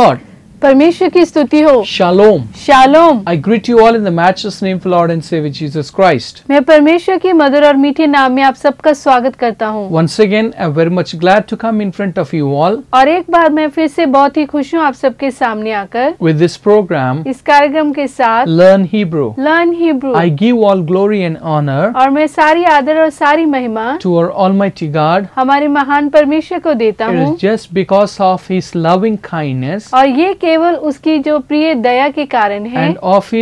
flor. परमेश्वर की स्तुति हो shalom shalom I greet you all in the matchless name of Lord and Saviour Jesus Christ मैं परमेश्वर के मधुर और मीठे नाम में आप सबका स्वागत करता हूँ once again I very much glad to come in front of you all और एक बार मैं फिर से बहुत ही खुश हूँ आप सबके सामने आकर विद दिस प्रोग्राम इस कार्यक्रम के साथ learn Hebrew learn Hebrew I give all glory and honour और मैं सारी आदर और सारी महिमा टू अवर टी गॉड हमारे महान परमेश्वर को देता हूँ just because of his loving kindness और ये केवल उसकी जो प्रिय दया के कारण है एंड ऑफ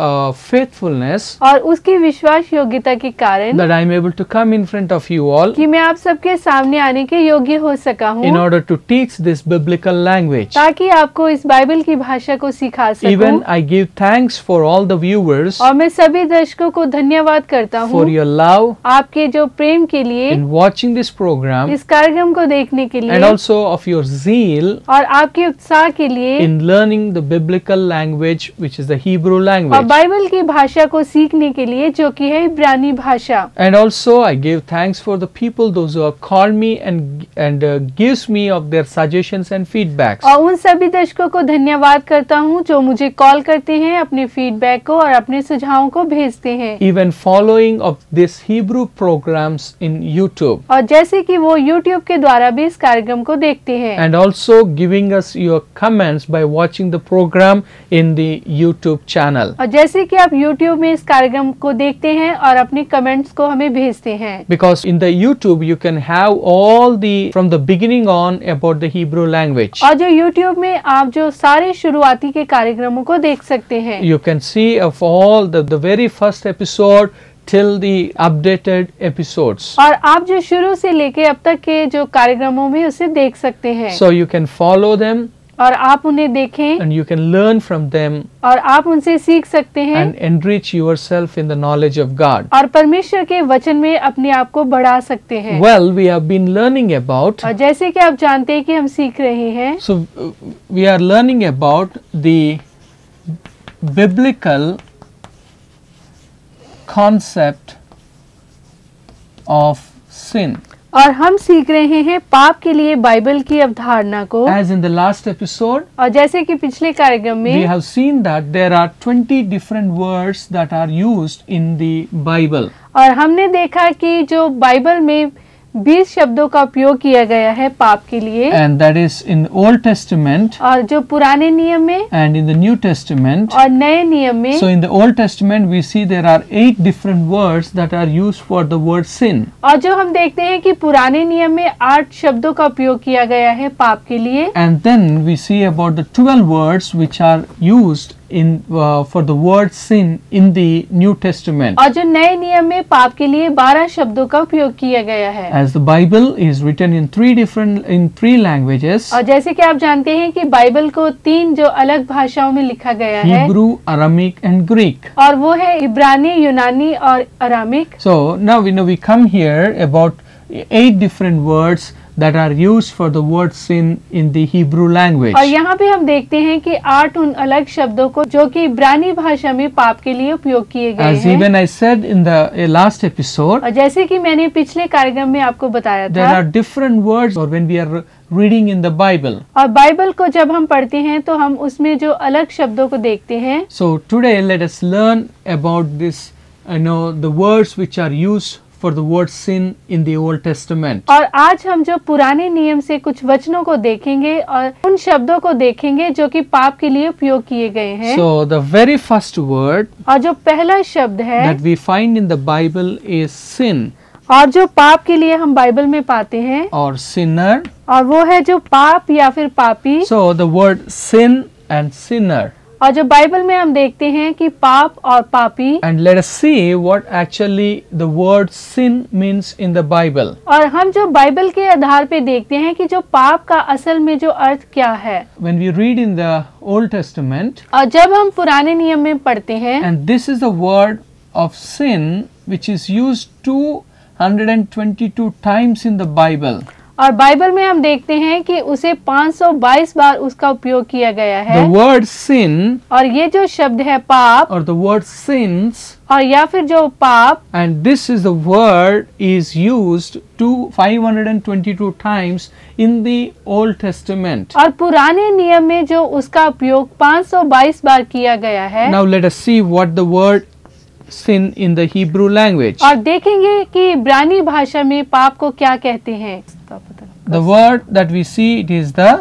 फेथफुलनेस uh, और उसकी विश्वास योग्यता के कारण that I am able to come in front of you all कि मैं आप सबके सामने आने के योग्य हो सका हूँ in order to teach this biblical language ताकि आपको इस बाइबल की भाषा को सिखा सकूं even I give thanks for all the viewers और मैं सभी दर्शकों को धन्यवाद करता हूँ फॉर योर लव आपके जो प्रेम के लिए इन वॉचिंग दिस प्रोग्राम इस कार्यक्रम को देखने के लिए and also of your zeal और आपके उत्साह के लिए in learning the biblical language which is the Hebrew language Bible की भाषा को सीखने के लिए जो कि है इब्रानी भाषा and also I give thanks for the people those call me and and gives me of their suggestions and feedback और उन सभी दर्शकों को धन्यवाद करता हूँ जो मुझे कॉल करते हैं अपने फीडबैक को और अपने सुझावों को भेजते हैं even following of this Hebrew program in YouTube और जैसे कि वो यूट्यूब के द्वारा भी इस कार्यक्रम को देखते हैं and also giving us your comments by watching the program in the YouTube channel और जैसे कि आप YouTube में इस कार्यक्रम को देखते हैं और अपने कमेंट्स को हमें भेजते हैं because in the YouTube you can have all the from the beginning on about the Hebrew language और जो यूट्यूब में आप जो सारे शुरुआती के कार्यक्रमों को देख सकते हैं you can see of all the very first episode till the updated episodes. और आप जो शुरू से लेके अब तक के जो कार्यक्रमों में उसे देख सकते हैं so you can follow them और आप उन्हें देखें and you can learn from them और आप उनसे सीख सकते हैं and enrich self in the knowledge of God और परमेश्वर के वचन में अपने आप को बढ़ा सकते हैं well we have been learning about और जैसे कि आप जानते हैं कि हम सीख रहे हैं so we are learning about the biblical concept of sin और हम सीख रहे हैं पाप के लिए बाइबल की अवधारणा को as in the last episode और जैसे कि पिछले कार्यक्रम में we have seen that there are 20 different words that are used in the Bible और हमने देखा कि जो बाइबल में बीस शब्दों का उपयोग किया गया है पाप के लिए and that is in Old Testament और जो पुराने नियम में and in the New Testament और नए नियम में so in the Old Testament we see there are eight different words that are use for the word sin और जो हम देखते हैं कि पुराने नियम में आठ शब्दों का उपयोग किया गया है पाप के लिए and then we see about the twelve words which are use in for the word sin in the New Testament और जो नए नियम में पाप के लिए बारह शब्दों का उपयोग किया गया है as the Bible is written in three different in three languages और जैसे कि आप जानते हैं कि बाइबल को तीन जो अलग भाषाओं में लिखा गया Hebrew, है हिब्रू अरामिक एंड ग्रीक और वो है इब्रानी यूनानी और Aramaic so now we know we come here about eight different words that are used for the word sin in the Hebrew language. और यहाँ पे हम देखते हैं कि आठ उन अलग शब्दों को जो कि इब्रानी भाषा में पाप के लिए उपयोग किए गए हैं. As even I said in the last episode. और जैसे कि मैंने पिछले कार्यक्रम में आपको बताया था. There are different words or when we are reading in the Bible. और बाइबल को जब हम पढ़ते हैं तो हम उसमें जो अलग शब्दों को देखते हैं So today let us learn about this, you know, the words which are used for the word sin in the Old Testament और आज हम जो पुराने नियम से कुछ वचनों को देखेंगे और उन शब्दों को देखेंगे जो कि पाप के लिए उपयोग किए गए हैं so the very first word और जो पहला शब्द है that we find in the Bible is sin और जो पाप के लिए हम बाइबल में पाते हैं और सिनर और वो है जो पाप या फिर पापी so the word sin and sinner और जब बाइबल में हम देखते हैं कि पाप और पापी and let us see what actually the word sin means in the Bible और हम जो बाइबल के आधार पे देखते हैं कि जो पाप का असल में जो अर्थ क्या है when we read in the Old Testament और जब हम पुराने नियम में पढ़ते हैं and this is the word of sin which is used 222 times in the Bible और बाइबल में हम देखते हैं कि उसे 522 बार उसका उपयोग किया गया है वर्ड सिन और ये जो शब्द है पाप और वर्ड सिंस और या फिर जो पाप and this is the word is use two five hundred and times in the Old Testament और पुराने नियम में जो उसका उपयोग 522 बार किया गया है now let us see what the word sin in the Hebrew language. और देखेंगे कि इब्रानी भाषा में पाप को क्या कहते हैं The word that we see it is the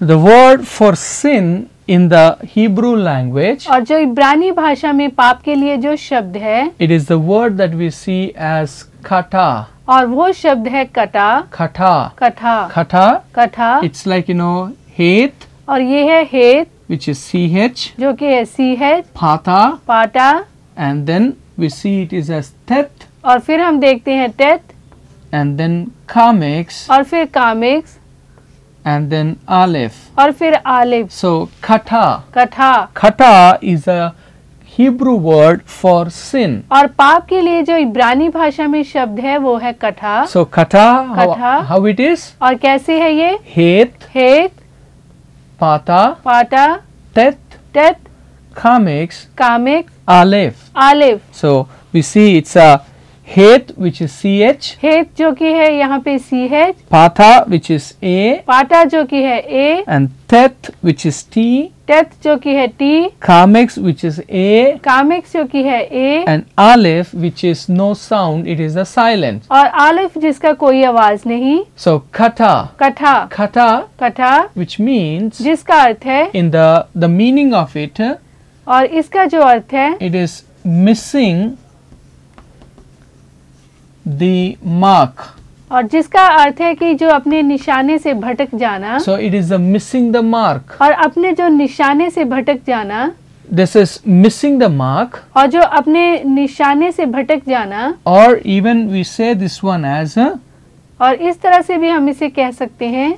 The word for sin in the Hebrew language और जो इब्रानी भाषा में पाप के लिए जो शब्द है it is the word that we see as खटा और वो शब्द है कटा खटा कथा खटा कथा इट्स लाइक यू नो हेत और ये है हेत विच इज सी ch जो कि है सी ch फाता पाटा and then we see it is as tet और फिर हम देखते हैं टेथ एंड देन कामिक्स और फिर कामिक्स and then alif. Or fir alif. So kata. Kata. Kata is a Hebrew word for sin और पाप के लिए जो इब्रानी भाषा में शब्द है वो है कथा सो कथा हाउ इट इज और कैसे है ये हेत हेत पाता पाता टेत टेत कामेक्स कामेक आलेफ आलेफ so we see it's a हेत विच इज सी एच हेत जो की है यहाँ पे सी एच पाथा विच इज ए पाटा जो की है A and teth which is T teth जो की है टी कामिक्स विच इज ए कामिक्स जो की है A and aleph which is no sound it is a silent और आलिफ जिसका कोई आवाज नहीं सो खटा कठा खटा कठा विच मीन्स जिसका अर्थ है in the the meaning of it और इसका जो अर्थ है इट इज मिसिंग the और जिसका अर्थ है कि जो अपने निशाने से भटक जाना so it is missing the mark और अपने जो निशाने से भटक जाना this is missing the mark और जो अपने निशाने से भटक जाना और even we say this one as और इस तरह से भी हम इसे कह सकते हैं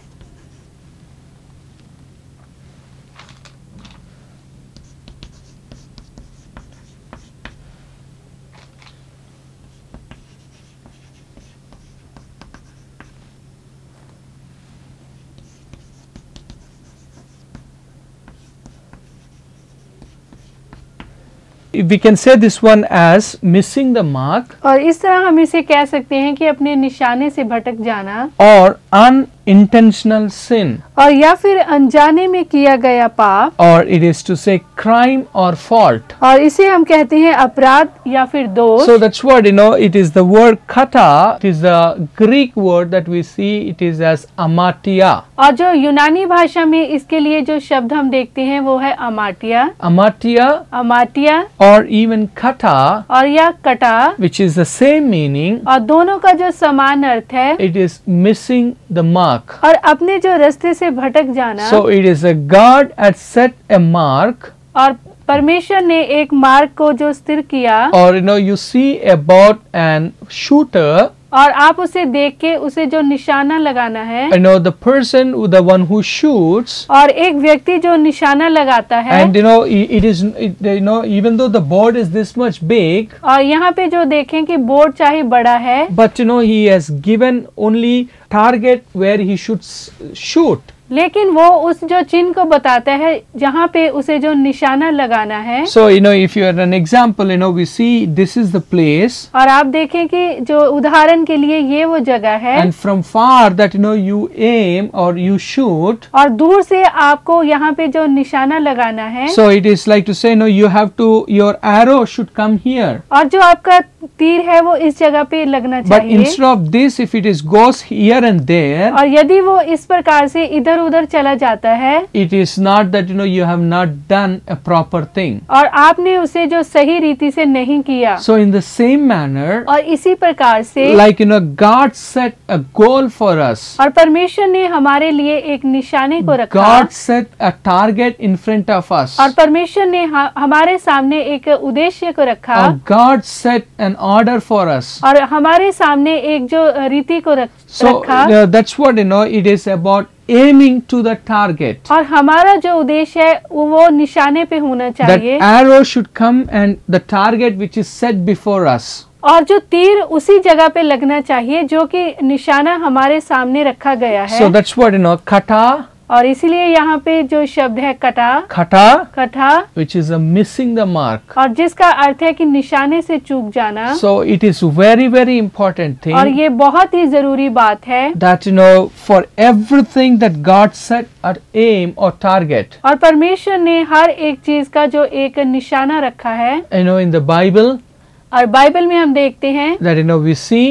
we can say this one as missing the mark और इस तरह हम इसे कह सकते हैं कि अपने निशाने से भटक जाना और अन इंटेंशनल सिन और या फिर अनजाने में किया गया पाप और it is to say crime और फॉल्ट और इसे हम कहते हैं अपराध या फिर दोष so that's word you know it is the word खटा it is the Greek word that we see it is as अमाटिया और जो यूनानी भाषा में इसके लिए जो शब्द हम देखते हैं वो है अमाटिया अमाटिया अमाटिया और इवन खटा और या कटा which is the same meaning और दोनों का जो समान अर्थ है it is missing the mark mark और अपने जो रास्ते से भटक जाना so it is a God at set a mark और परमेश्वर ने एक मार्ग को जो स्थिर किया और you know you see about an shooter और आप उसे देख के उसे जो निशाना लगाना है person the one who shoots और एक व्यक्ति जो निशाना लगाता है and you know it is you know even though the board is this much big और यहाँ पे जो देखें कि बोर्ड चाहे बड़ा है but you know he only target where he should shoot लेकिन वो उस जो चिन्ह को बताता है जहाँ पे उसे जो निशाना लगाना है so you know if you are an example you know we see this is the place और आप देखें कि जो उदाहरण के लिए ये वो जगह है and from far that you know you aim और यू शूट और दूर से आपको यहाँ पे जो निशाना लगाना है so it is like to say no you have to your arrow should come here और जो आपका तीर है वो इस जगह पे लगना चाहिए but instead of this if it is goes here and there और यदि वो इस प्रकार से इधर उधर चला जाता है it is not that you know you have not done a proper thing और आपने उसे जो सही रीति से नहीं किया so in the same manner और इसी प्रकार से like you know God set a goal for us और परमेश्वर ने हमारे लिए एक निशाने को रखा God set a target in front of us और परमेश्वर ने हमारे सामने एक उद्देश्य को रखा God set an an order for us aur hamare samne ek jo riti ko rakha so, uh, that's what you know it is about aiming to the target aur hamara jo उद्देश्य hai wo nishane pe hona chahiye that arrow should come and the target which is set before us और जो तीर उसी जगह पे लगना चाहिए जो कि निशाना हमारे सामने रखा गया है सो दट्स what you खटा और इसीलिए यहाँ पे जो शब्द है कटा खटा कटा which is missing the mark और जिसका अर्थ है कि निशाने से चूक जाना so it is very very important thing और ये बहुत ही जरूरी बात है that you know for everything that God set और एम और टारगेट और परमेश्वर ने हर एक चीज का जो एक निशाना रखा है you know in the Bible और बाइबल में हम देखते हैं that you know we see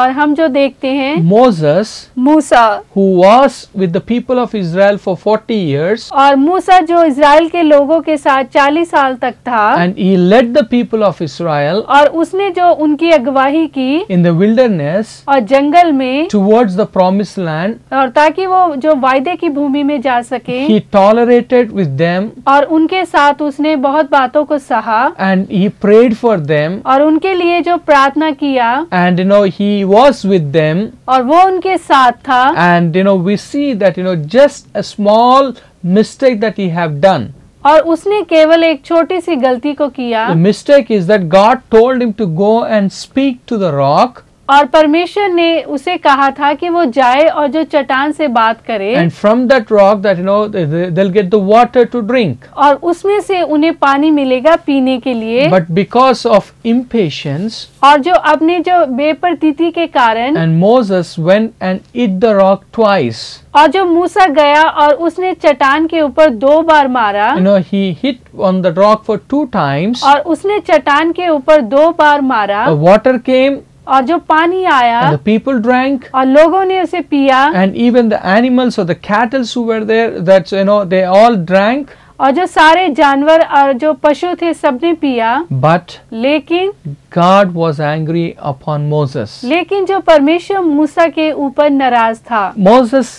और हम जो देखते हैं मोजस मूसा who was with the people of Israel for forty years और मूसा जो इसराइल के लोगों के साथ चालीस साल तक था and he led the people of Israel और उसने जो उनकी अगुवाही की इन द विल्डरनेस और जंगल में टुवर्ड्स द प्रोमिस लैंड और ताकि वो जो वायदे की भूमि में जा सके ही टॉलरेटेड विद देम और उनके साथ उसने बहुत बातों को सहा and he prayed for them और उनके लिए जो प्रार्थना किया and no he was with them और वो उनके साथ and you know we see that you know just a small mistake that he have done और usni केवल ek choti si galti ko किया the mistake is that God told him to go and speak to the rock और परमेश्वर ने उसे कहा था कि वो जाए और जो चट्टान से बात करे and from that rock that you know they get the water to drink और उसमें से उन्हें पानी मिलेगा पीने के लिए बट बिकॉज ऑफ इम्पेशंस और जो अपने जो बेप्रतीति के कारण and Moses went and hit the rock twice और जो मूसा गया और उसने चट्टान के ऊपर दो बार मारा no he hit on the rock for two times और उसने चट्टान के ऊपर दो बार मारा वाटर केम और जो पानी आया the people drank और लोगों ने उसे पिया and even the animals or the cattle who were there that you know they all drank और जो सारे जानवर और जो पशु थे सबने पिया बट लेकिन God was angry upon Moses. लेकिन जो परमेश्वर मूसा के ऊपर नाराज था Moses,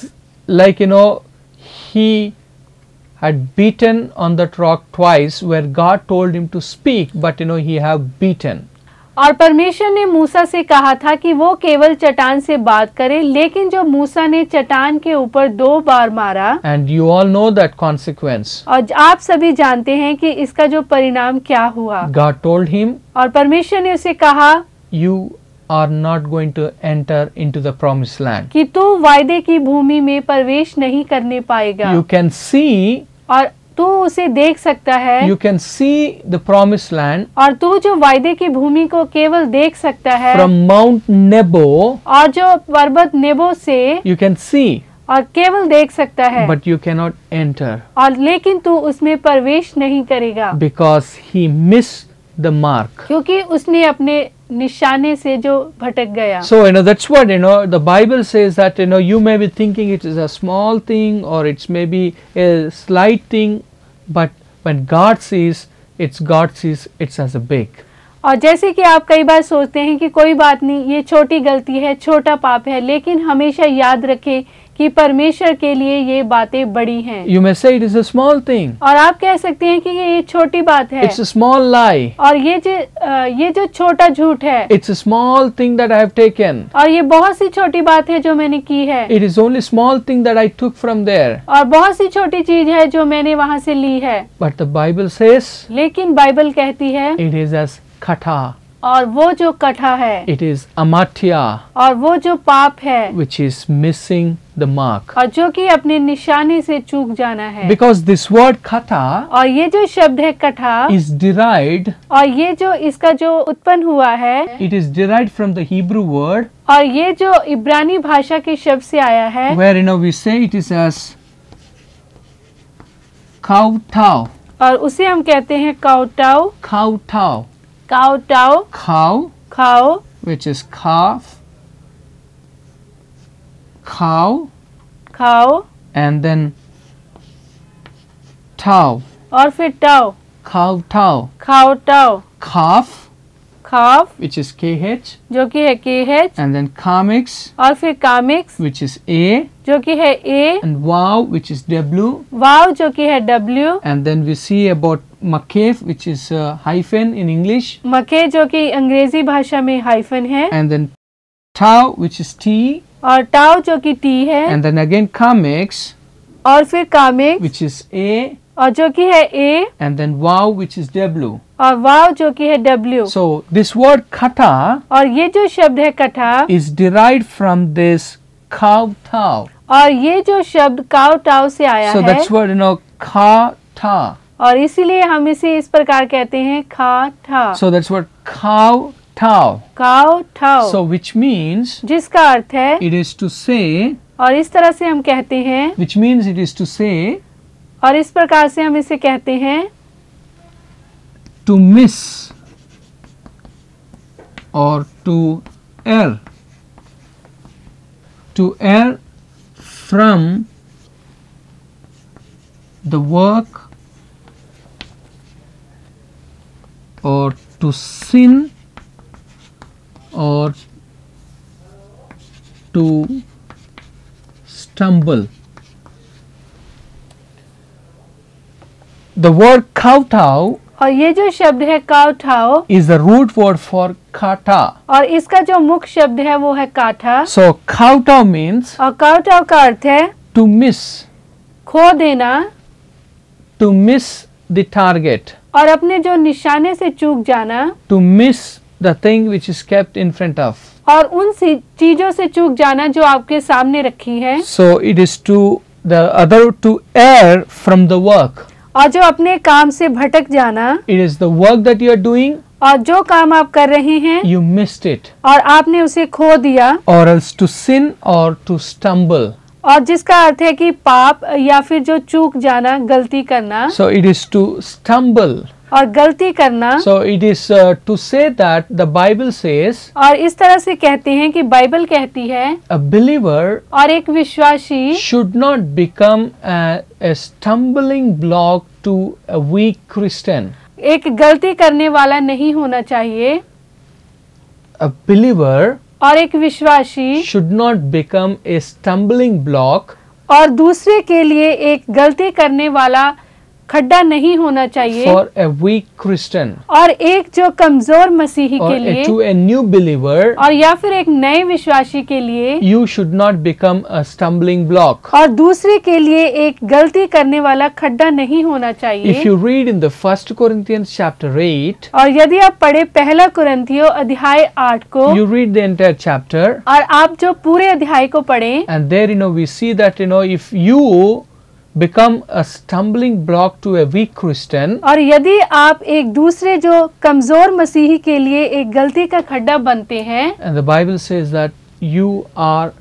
like you know, he had beaten on the rock twice, where God told him to speak, but you know he have beaten. और परमेश्वर ने मूसा से कहा था कि वो केवल चट्टान से बात करे लेकिन जो मूसा ने चट्टान के ऊपर दो बार मारा and you all know that consequence और आप सभी जानते हैं कि इसका जो परिणाम क्या हुआ गॉड टोल्ड हिम और परमेश्वर ने उसे कहा you are not going to enter in to the promise land की तू वायदे की भूमि में प्रवेश नहीं करने पाएगा यू कैन सी और तू उसे देख सकता है you can see the promise land और तू जो वायदे की भूमि को केवल देख सकता है फ्रॉम माउंट नेबो और जो पर्वत नेबो से यू कैन सी और केवल देख सकता है बट यू कैनॉट एंटर और लेकिन तू उसमें प्रवेश नहीं करेगा because he miss the mark क्योंकि उसने अपने निशाने से जो भटक गया so you know that's what you know the Bible says that you know you may be thinking it is a small thing और it's may be a slight thing but when God sees it's God sees it's as a big और जैसे कि आप कई बार सोचते हैं कि कोई बात नहीं ये छोटी गलती है छोटा पाप है लेकिन हमेशा याद रखें कि परमेश्वर के लिए ये बातें बड़ी हैं you may say it is a small thing और आप कह सकते हैं कि ये छोटी बात है इट्स स्मॉल लाई और ये जो ये जो छोटा झूठ है it's small thing that I have taken और ये बहुत सी छोटी बात है जो मैंने की है it is only small thing that I took from there और बहुत सी छोटी चीज है जो मैंने वहाँ से ली है बट द बाइबल से लेकिन बाइबल कहती है इट इज एस खटा और वो जो कठा है इट इज अमाठिया और वो जो पाप है which is missing the mark और जो कि अपने निशाने से चूक जाना है बिकॉज दिस वर्ड कथा और ये जो शब्द है कथा इज डिराइड और ये जो इसका जो उत्पन्न हुआ है it is derived from the Hebrew word और ये जो इब्रानी भाषा के शब्द से आया है wherein we say it is as खाउ और उसे हम कहते हैं काउटाओ खाउ Cow tau. Cow. Cow. Which is calf. Cow. Cow. And then tau. और फिर tau. Cow tau. Cow tau. Calf. Calf. Which is kh. जो कि है kh. And then comics. और फिर comics. Which is a. जो कि है a. And wow which is w. Wow जो कि है w. And then we see about मकेफ which is hyphen in English मके जो कि अंग्रेजी भाषा में हाइफन है एंड देन टाउ विच इज टी और टाउ जो कि टी है एंड देन अगेन कामेक्स और फिर कामेक्स विच इज ए और जो कि है ए एंड देन वाव विच इज डब्ल्यू और वाव जो कि है डब्ल्यू सो दिस वर्ड खटा और ये जो शब्द है कठा इज डिराइव फ्रॉम दिस खाव थाव और ये जो शब्द काव टाव से आया so है so that's word you know खा था और इसीलिए हम इसे इस प्रकार कहते हैं खा ठा सो दैट्स वर्ड खाओ ठाओ काओ ठाओ सो विच मींस जिसका अर्थ है इट इज टू से और इस तरह से हम कहते हैं which means it is to say और इस प्रकार से हम इसे कहते हैं टू मिस और to err to err from the work or to sin or to stumble. The word kowtow और ये जो शब्द है काउठाओ is the root word for काटा और इसका जो मुख्य शब्द है वो है काठा सो काउटाओ मीन्स और काउटाओ का अर्थ है टू मिस खो देना टू मिस द टारगेट और अपने जो निशाने से चूक जाना to miss the thing which is kept in front of और उन चीजों से चूक जाना जो आपके सामने रखी है so it is to the other to err from the work और जो अपने काम से भटक जाना it is the work that you are doing और जो काम आप कर रहे हैं यू मिस्ड इट और आपने उसे खो दिया और टू सिन और टू स्टम्बल और जिसका अर्थ है कि पाप या फिर जो चूक जाना गलती करना so it is to stumble और गलती करना so it is to say that the Bible says और इस तरह से कहते हैं कि बाइबल कहती है अ बिलीवर और एक विश्वासी should not become a stumbling block to a weak Christian एक गलती करने वाला नहीं होना चाहिए अ बिलीवर और एक विश्वासी should not become a stumbling block और दूसरे के लिए एक गलती करने वाला खड्डा नहीं होना चाहिए फॉर ए वीक क्रिस्टन और एक जो कमजोर मसीही के लिए टू ए न्यू बिलीवर और या फिर एक नए विश्वासी के लिए you should not become a stumbling block और दूसरे के लिए एक गलती करने वाला खड्डा नहीं होना चाहिए if you read in the first Corinthians chapter eight और यदि आप पढ़े पहला कुरंथियो अध्याय आठ को you read the entire chapter और आप जो पूरे अध्याय को पढ़े and there you know we see that you know if you become a stumbling block to a weak Christian. और यदि आप एक दूसरे जो कमजोर मसीही के लिए एक गलती का खड्डा बनते हैं And the Bible says that you are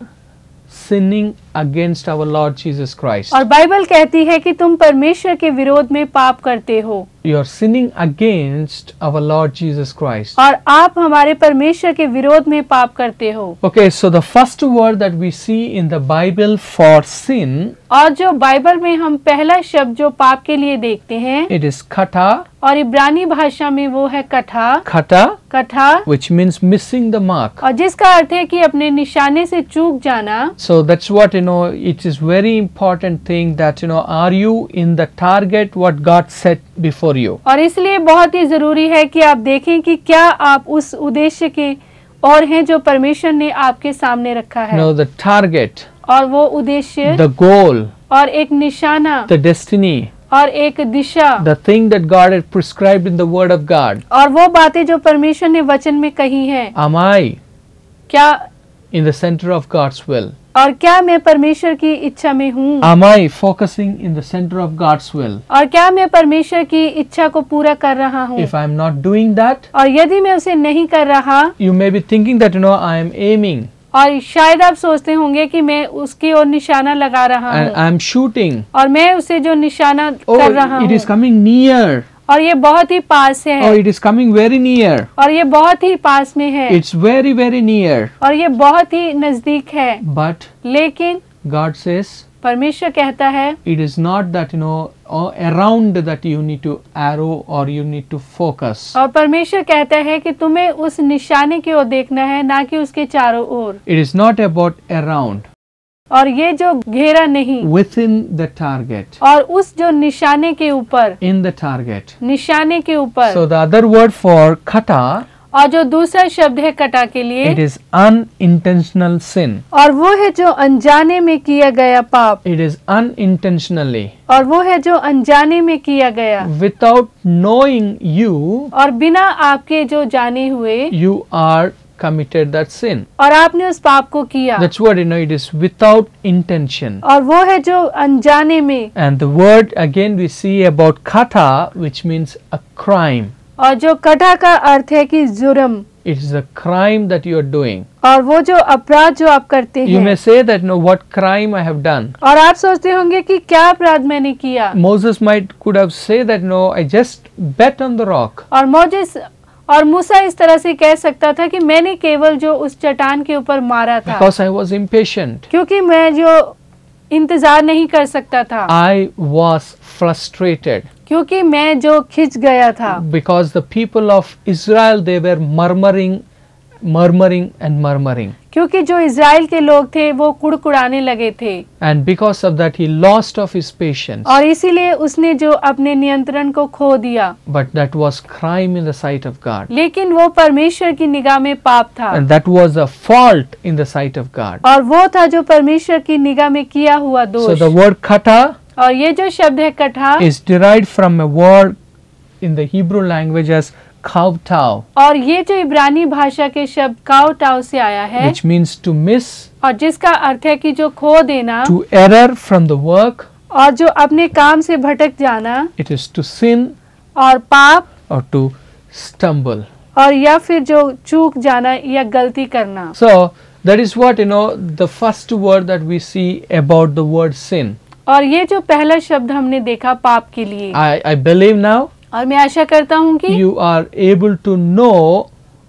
sinning against our Lord Jesus Christ और बाइबल कहती है कि तुम परमेश्वर के विरोध में पाप करते हो you are sinning against our Lord Jesus Christ और आप हमारे परमेश्वर के विरोध में पाप करते हो okay so the first word that we see in the Bible for sin और जो बाइबल में हम पहला शब्द जो पाप के लिए देखते हैं इट इज खटा और इब्रानी भाषा में वो है कठा खटा कठा which means missing the mark और जिसका अर्थ है कि अपने निशाने से चूक जाना so that's what you know it is very important thing that you know are you in the target what God set before you और इसलिए बहुत ही ज़रूरी है कि आप देखें कि क्या आप उस उद्देश्य के और हैं जो परमेश्वर ने आपके सामने रखा है no, the target, और वो उद्देश्य the goal, और एक निशाना the destiny, और एक दिशा the thing that God is prescribe in the word of God और वो बातें जो परमेश्वर ने वचन में कही हैं am i क्या in the center of god's will और क्या मैं परमेश्वर की इच्छा में हूँ Am I focusing in the center of God's will? और क्या मैं परमेश्वर की इच्छा को पूरा कर रहा हूँ If I not doing that, और यदि मैं उसे नहीं कर रहा you may be thinking that you know I am aiming. और शायद आप सोचते होंगे कि मैं उसकी ओर निशाना लगा रहा हूँ आई एम शूटिंग और मैं उसे जो निशाना oh, कर रहा हूँ इट इज कमिंग नियर और ये बहुत ही पास से है it is coming very near और ये बहुत ही पास में है इट्स वेरी वेरी नियर और ये बहुत ही नजदीक है बट लेकिन गॉड से परमेश्वर कहता है it is not that you know around that you need to arrow और यू नीड टू फोकस और परमेश्वर कहता है कि तुम्हें उस निशाने की ओर देखना है ना कि उसके चारों ओर it is not about around और ये जो घेरा नहीं विथ इन द टारगेट और उस जो निशाने के ऊपर इन द टारगेट निशाने के ऊपर so the other word for खटा और जो दूसरा शब्द है कटा के लिए it is unintentional sin और वो है जो अनजाने में किया गया पाप इट इज अन इंटेंशनली और वो है जो अनजाने में किया गया विदाउट नोइंग यू और बिना आपके जो जाने हुए you are committed that sin. और आपने उस पाप को किया. That's what you know it is without intention. और वो है जो अनजाने में. And the word again we see about kata which means a crime. और जो कटा का अर्थ है कि जुर्म. It is a crime that you are doing. और वो जो अपराध जो आप करते हैं. You may say that you no what crime I have done. और आप सोचते होंगे कि क्या अपराध मैंने किया. Moses might could have said that no I just bet on the rock. और मोजेस और मूसा इस तरह से कह सकता था कि मैंने केवल जो उस चट्टान के ऊपर मारा था Because I was impatient. क्योंकि मैं जो इंतजार नहीं कर सकता था आई वॉज फ्रस्ट्रेटेड क्योंकि मैं जो खिंच गया था because the people of Israel they were murmuring murmuring and murmuring क्योंकि जो इसराइल के लोग थे वो कुड़कुड़ाने लगे थे and because of that he lost of his patience और इसीलिए उसने जो अपने नियंत्रण को खो दिया but that was crime in the sight of God लेकिन वो परमेश्वर की निगाह में पाप था and that was a fault in the sight of God और वो था जो परमेश्वर की निगाह में किया हुआ दोष सो द वर्ड खटा और ये जो शब्द है कठा is derived from a word in the Hebrew language as काउटाओ और ये जो इब्रानी भाषा के शब्द काउटाओ से आया है विच मीन्स टू मिस और जिसका अर्थ है कि जो खो देना to error from the work और जो अपने काम से भटक जाना इट इज टू सिन और पाप और टू स्टम्बल और या फिर जो चूक जाना या गलती करना so that is what you know the first word that we see about the word sin और ये जो पहला शब्द हमने देखा पाप के लिए आई आई बिलीव नाउ और मैं आशा करता हूँ कि you are able to know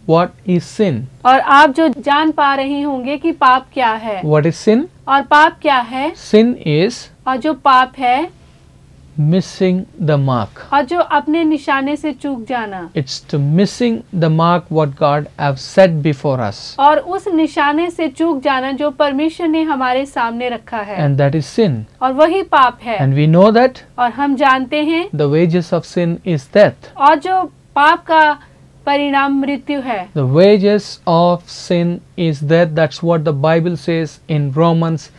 what is sin और आप जो जान पा रहे होंगे कि पाप क्या है वट इज सिन और पाप क्या है सिन इज और जो पाप है मिसिंग द मार्क और जो अपने निशाने से चूक जाना it's to missing the mark what God have set before us और उस निशाने से चूक जाना जो परमेश्वर ने हमारे सामने रखा है एंड दैट इज सिन और वही पाप है एंड वी नो दैट और हम जानते हैं the wages of sin is death और जो पाप का परिणाम मृत्यु है the wages of sin is death that's what the Bible says in Romans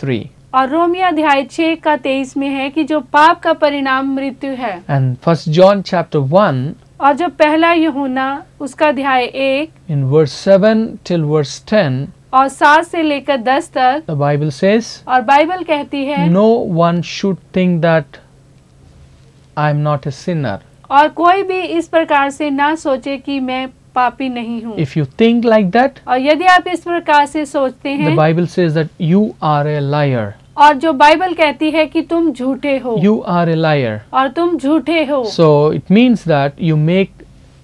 three और रोमियो अध्याय छ का तेईस में है कि जो पाप का परिणाम मृत्यु है and first John chapter one और जो पहला यूहन्ना उसका अध्याय एक in verse seven till verse ten और सात से लेकर दस तक द बाइबल सेज और बाइबल कहती है no one should think that I am not a sinner और कोई भी इस प्रकार से ना सोचे कि मैं पापी नहीं हूँ if you think like that और यदि आप इस प्रकार से सोचते हैं Bible says that you are a liar और जो बाइबल कहती है कि तुम झूठे हो यू आर ए लायर और तुम झूठे हो so it means that you make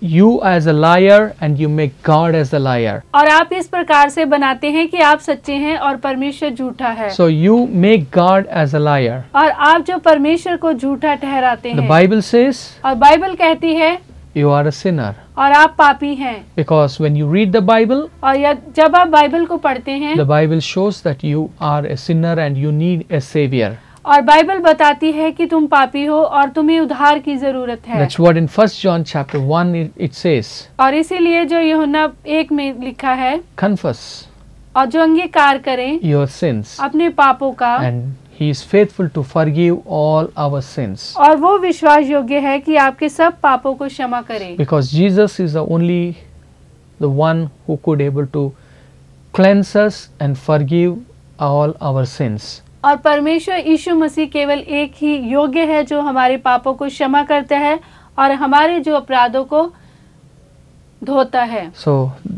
you as a liar and you make God as a liar और आप इस प्रकार से बनाते हैं कि आप सच्चे हैं और परमेश्वर झूठा है so you make God as a liar और आप जो परमेश्वर को झूठा ठहराते हैं बाइबल सेज और बाइबल कहती है यू आर अ सिनर और आप पापी हैं because when you read the Bible और जब आप बाइबल को पढ़ते हैं the Bible shows that you are a sinner and you need a saviour और बाइबल बताती है कि तुम पापी हो और तुम्हें उधार की जरूरत है That's what in First John chapter one it says. और इसीलिए जो यूहन्ना एक में लिखा है कन्फस और जो अंगीकार करें योर सिंस अपने पापों का and He is faithful to forgive all our sins. और वो विश्वास योग्य है कि आपके सब पापों को क्षमा करे Because Jesus is the only the one who could able to cleanse us and forgive all our sins और परमेश्वर यीशु मसीह केवल एक ही योग्य है जो हमारे पापों को क्षमा करता है और हमारे जो अपराधों को धोता है so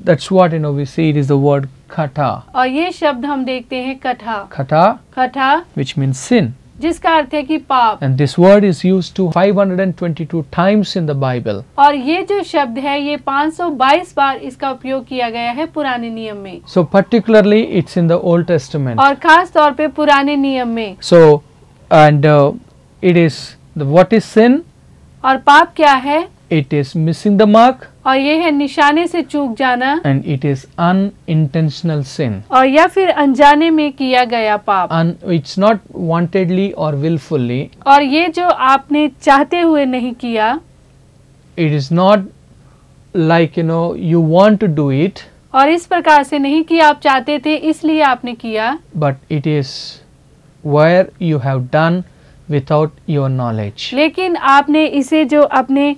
that's what you know we see it is the word खटा और ये शब्द हम देखते हैं कथा खटा खटा व्हिच मींस सिन जिसका अर्थ है कि पाप and this word is use to 522 times in the Bible और ये जो शब्द है ये 522 बार इसका उपयोग किया गया है पुराने नियम में so particularly it's in the Old Testament और खास तौर पे पुराने नियम में so and it is what is sin और पाप क्या है it is missing the mark और ये है निशाने से चूक जाना and it is unintentional sin और या फिर अनजाने में किया गया पाप इट्स नॉट वॉन्टेडली और विलफुल्ली और ये जो आपने चाहते हुए नहीं किया it is not like you know you want to do it और इस प्रकार से नहीं कि आप चाहते थे इसलिए आपने किया but it is where you have done without your knowledge लेकिन आपने इसे जो अपने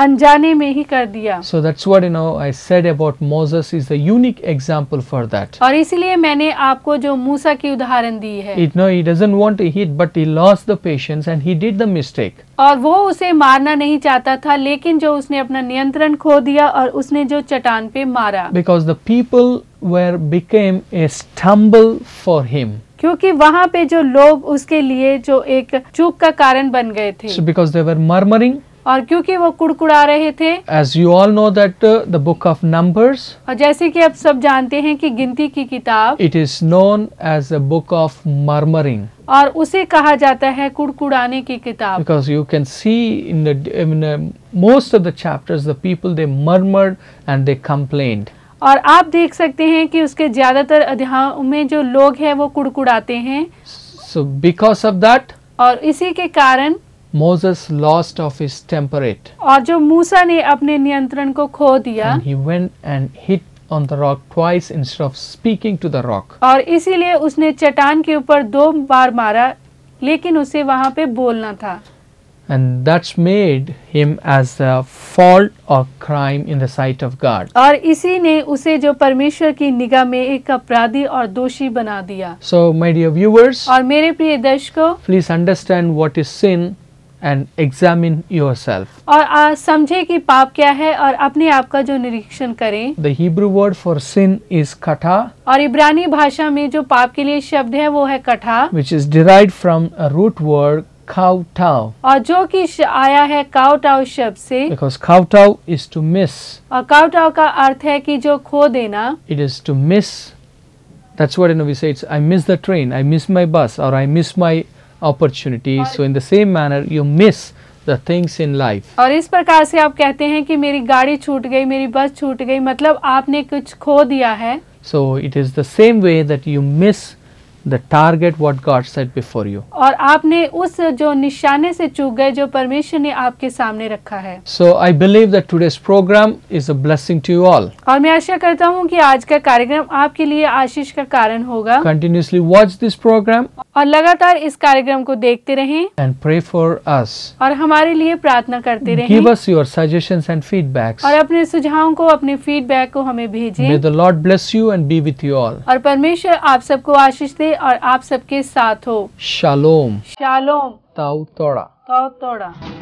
अनजाने में ही कर दिया so that's what you know I said about Moses is a unique example for that और इसीलिए मैंने आपको जो मूसा की उदाहरण दी है it no he doesn't want to hit but he lost the patience and he did the mistake और वो उसे मारना नहीं चाहता था लेकिन जो उसने अपना नियंत्रण खो दिया और उसने जो चट्टान पे मारा because the people were became a stumble for him क्योंकि वहाँ पे जो लोग उसके लिए जो एक चूक का कारण बन गए थे बिकॉज दे वर मर्मरिंग और क्योंकि वो कुड़कुड़ा रहे थे as you all know that the book of Numbers और जैसे कि आप सब जानते हैं कि गिनती की किताब it is known as a book of murmuring और उसे कहा जाता है कुड़कुड़ाने की किताब because you can see in in most of the chapters the people they murmured and they complained और आप देख सकते हैं कि उसके ज्यादातर अध्याय में जो लोग हैं वो कुड़कुड़ाते हैं सो बिकॉज ऑफ दैट और इसी के कारण Moses lost of his temperate. और जो मूसा ने अपने नियंत्रण को खो दिया And he went and hit on the rock twice instead of speaking to the rock. और इसीलिए उसने चट्टान के ऊपर दो बार मारा लेकिन उसे वहां पे बोलना था And that's made him as a fault or crime in the sight of God. और इसी ने उसे जो परमेश्वर की निगाह में एक अपराधी और दोषी बना दिया So my dear viewers, और मेरे प्रिय दर्शकों please understand what is sin and examine yourself और समझे कि पाप क्या है और अपने आप का जो निरीक्षण करें the Hebrew word for sin is कठा और इब्रानी भाषा में जो पाप के लिए शब्द है वो है कठा which is derive from root word काउटाव और जो कि आया है काउटाव शब्द से बिकॉज काउटाव इज टू मिस और काउटाव का अर्थ है कि जो खो देना it is to miss That's what you know. We say it's I miss the train, I miss my bus, or I miss my opportunity so in the same manner you miss things in life और इस प्रकार से आप कहते हैं कि मेरी गाड़ी छूट गई मेरी बस छूट गई मतलब आपने कुछ खो दिया है so it is the same way that you miss the target what God set before you और आपने उस जो निशाने से चूक गए जो परमेश्वर ने आपके सामने रखा है so I believe that today's programme is a blessing to you all और मैं आशा करता हूँ कि आज का कार्यक्रम आपके लिए आशीष का कारण होगा कंटिन्यूसली वॉच दिस प्रोग्राम और लगातार इस कार्यक्रम को देखते रहें एंड प्रे फॉर अस और हमारे लिए प्रार्थना करते रहें give us your suggestions and feedbacks और अपने सुझावों को अपने फीडबैक को हमें भेजें may the Lord bless you and be with you all और परमेश्वर आप सबको आशीष दे और आप सबके साथ हो शालोम शालोम ताउ तोड़ा ताउ तोड़ा